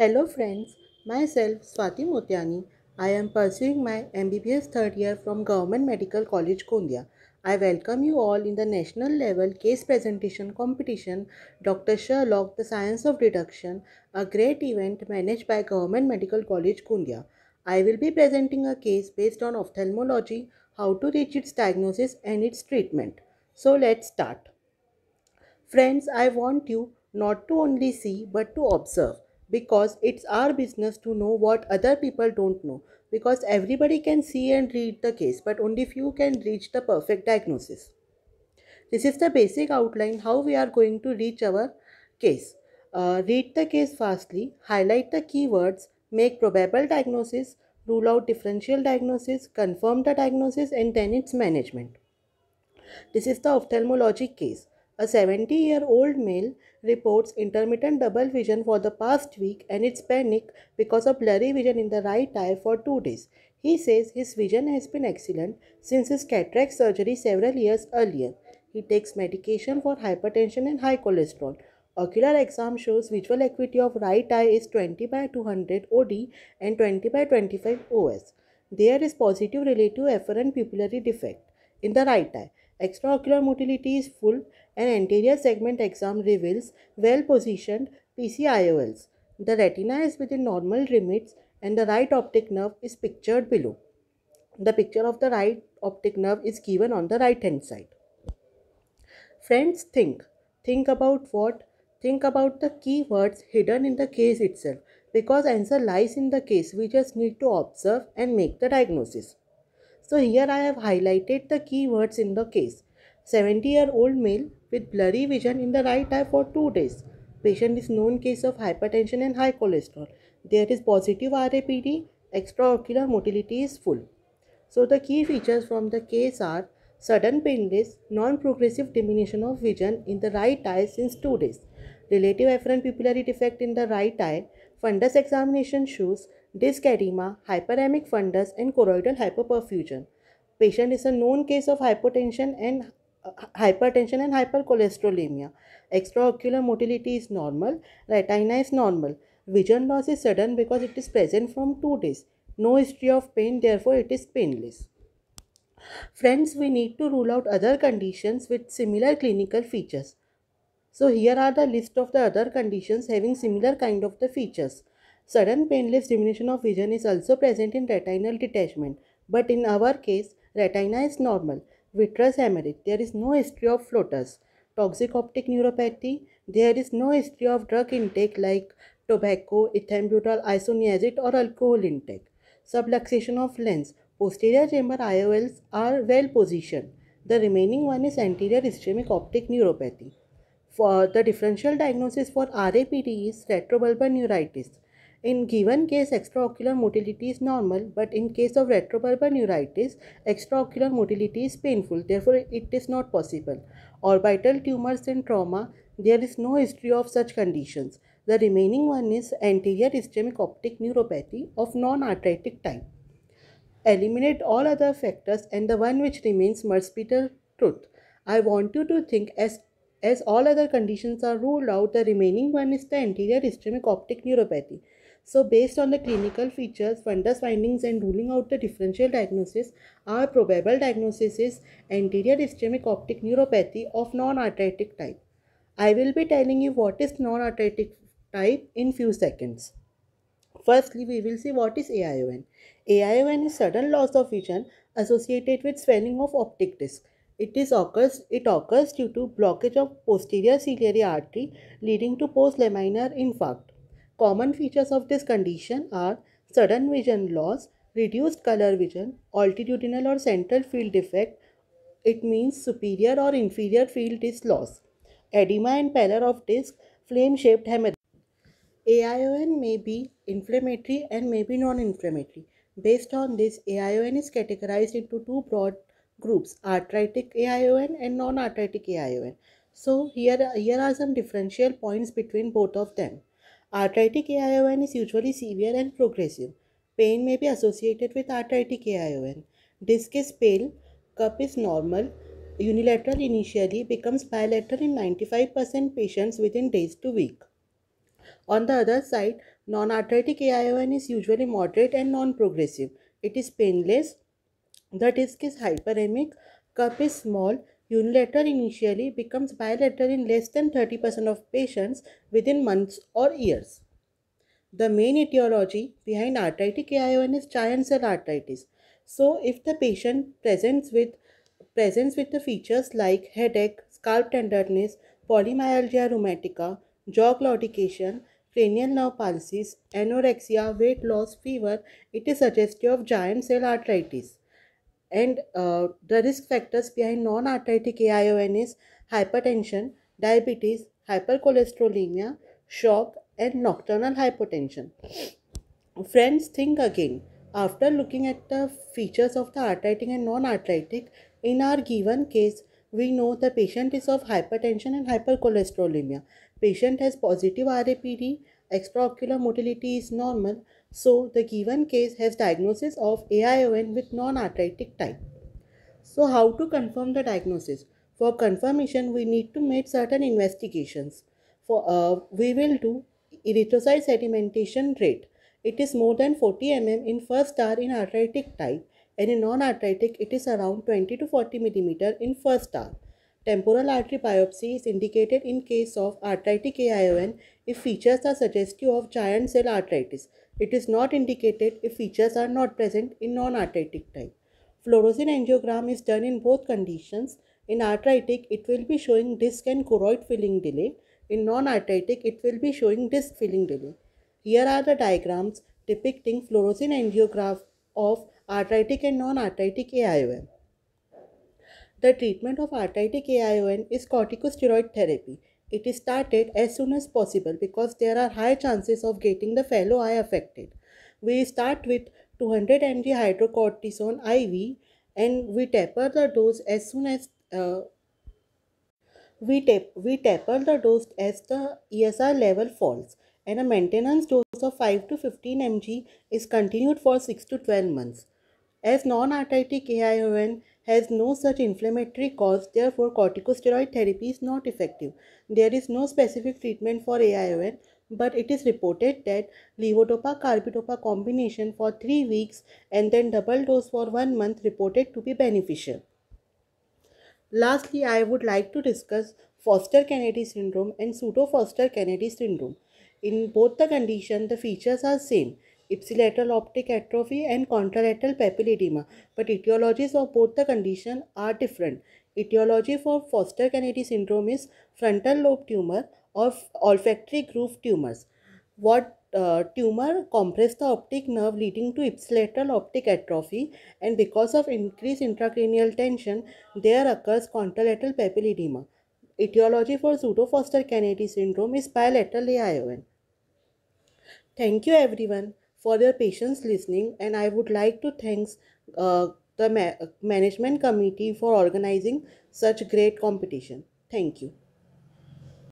Hello friends, myself Swati Motiani. I am pursuing my MBBS third year from Government Medical College Kondia. I welcome you all in the national level case presentation competition Dr. Sherlock the Science of Deduction, a great event managed by Government Medical College Kondia. I will be presenting a case based on ophthalmology, how to reach its diagnosis and its treatment. So let's start. Friends, I want you not to only see but to observe because it's our business to know what other people don't know because everybody can see and read the case but only few can reach the perfect diagnosis this is the basic outline how we are going to reach our case uh, read the case fastly highlight the keywords make probable diagnosis rule out differential diagnosis confirm the diagnosis and then its management this is the ophthalmologic case a 70 year old male reports intermittent double vision for the past week and its panic because of blurry vision in the right eye for two days. He says his vision has been excellent since his cataract surgery several years earlier. He takes medication for hypertension and high cholesterol. Ocular exam shows visual acuity of right eye is 20 by 200 OD and 20 by 25 OS. There is positive relative afferent pupillary defect in the right eye. Extraocular motility is full and anterior segment exam reveals well-positioned PCIOLs. The retina is within normal limits and the right optic nerve is pictured below. The picture of the right optic nerve is given on the right hand side. Friends, think. Think about what? Think about the keywords hidden in the case itself because answer lies in the case. We just need to observe and make the diagnosis. So here I have highlighted the keywords in the case. 70 year old male with blurry vision in the right eye for 2 days. Patient is known case of hypertension and high cholesterol. There is positive RAPD, extraocular motility is full. So the key features from the case are sudden painless, non-progressive diminution of vision in the right eye since 2 days, relative afferent pupillary defect in the right eye, fundus examination shows Dyskaryma, hyperemic fundus, and choroidal hyperperfusion. Patient is a known case of hypotension and uh, hypertension and hypercholesterolemia. Extraocular motility is normal. Retina is normal. Vision loss is sudden because it is present from two days. No history of pain, therefore it is painless. Friends, we need to rule out other conditions with similar clinical features. So here are the list of the other conditions having similar kind of the features. Sudden painless diminution of vision is also present in retinal detachment, but in our case, retina is normal. Vitreous hemorrhage, there is no history of floaters. Toxic optic neuropathy, there is no history of drug intake like tobacco, ethambutol, isoniazid or alcohol intake. Subluxation of lens, posterior chamber IOLs are well positioned. The remaining one is anterior ischemic optic neuropathy. For the differential diagnosis for RAPD is retrobulbar neuritis. In given case, extraocular motility is normal, but in case of retrobulbar neuritis, extraocular motility is painful. Therefore, it is not possible. Orbital tumors and trauma, there is no history of such conditions. The remaining one is anterior ischemic optic neuropathy of non-arthritic type. Eliminate all other factors and the one which remains must be the truth. I want you to think as as all other conditions are ruled out, the remaining one is the anterior ischemic optic neuropathy. So based on the clinical features, fundus findings and ruling out the differential diagnosis, our probable diagnosis is anterior ischemic optic neuropathy of non-arthritic type. I will be telling you what is non-arthritic type in few seconds. Firstly, we will see what is AION. AION is sudden loss of vision associated with swelling of optic disc. It is occurs it occurs due to blockage of posterior ciliary artery leading to post-laminar infarct. Common features of this condition are sudden vision loss, reduced color vision, altitudinal or central field defect. It means superior or inferior field is lost. Edema and pallor of disc, flame-shaped hemorrhage. AION may be inflammatory and may be non-inflammatory. Based on this, AION is categorized into two broad groups, arthritic AION and non-arthritic AION. So here, here are some differential points between both of them. Arthritic AION is usually severe and progressive. Pain may be associated with arthritic AION. Disc is pale, cup is normal, unilateral initially becomes bilateral in 95% patients within days to week. On the other side, non-arthritic AION is usually moderate and non-progressive. It is painless. The disc is hyperemic, cup is small, Unilateral initially becomes bilateral in less than 30% of patients within months or years. The main etiology behind arthritic AION is giant cell arthritis. So, if the patient presents with presents with the features like headache, scalp tenderness, polymyalgia rheumatica, jaw claudication, cranial nerve palsies, anorexia, weight loss, fever, it is suggestive of giant cell arthritis. And uh, the risk factors behind non-arthritic AION is hypertension, diabetes, hypercholesterolemia, shock and nocturnal hypotension. Friends, think again. After looking at the features of the arthritic and non-arthritic, in our given case, we know the patient is of hypertension and hypercholesterolemia. Patient has positive RAPD, extraocular motility is normal, so the given case has diagnosis of AION with non-arthritic type. So how to confirm the diagnosis? For confirmation, we need to make certain investigations. For uh, we will do erythrocyte sedimentation rate. It is more than 40 mm in first star in arthritic type and in non-arthritic it is around 20 to 40 mm in first star. Temporal artery biopsy is indicated in case of arthritic AION if features are suggestive of giant cell arthritis it is not indicated if features are not present in non-arthritic type. Fluorescein angiogram is done in both conditions. In arthritic, it will be showing disc and choroid filling delay. In non-arthritic, it will be showing disc filling delay. Here are the diagrams depicting fluorescein angiograph of arthritic and non-arthritic AION. The treatment of arthritic AION is corticosteroid therapy it is started as soon as possible because there are high chances of getting the fellow eye affected. We start with 200 mg hydrocortisone IV and we taper the dose as soon as uh, we, tap, we taper the dose as the ESR level falls and a maintenance dose of 5 to 15 mg is continued for 6 to 12 months. As non-arthritic AION has no such inflammatory cause, therefore, corticosteroid therapy is not effective. There is no specific treatment for AION, but it is reported that levodopa carbidopa combination for 3 weeks and then double dose for 1 month reported to be beneficial. Lastly, I would like to discuss Foster-Kennedy syndrome and pseudo-Foster-Kennedy syndrome. In both the condition, the features are same ipsilateral optic atrophy and contralateral papilledema. But etiologies of both the conditions are different. Etiology for Foster-Kennedy syndrome is frontal lobe tumor or olfactory groove tumors. What uh, tumor compress the optic nerve leading to ipsilateral optic atrophy and because of increased intracranial tension there occurs contralateral papilledema. Etiology for pseudo Foster Kennedy syndrome is bilateral AION. Thank you everyone for their patience listening and I would like to thanks uh, the ma management committee for organizing such great competition. Thank you.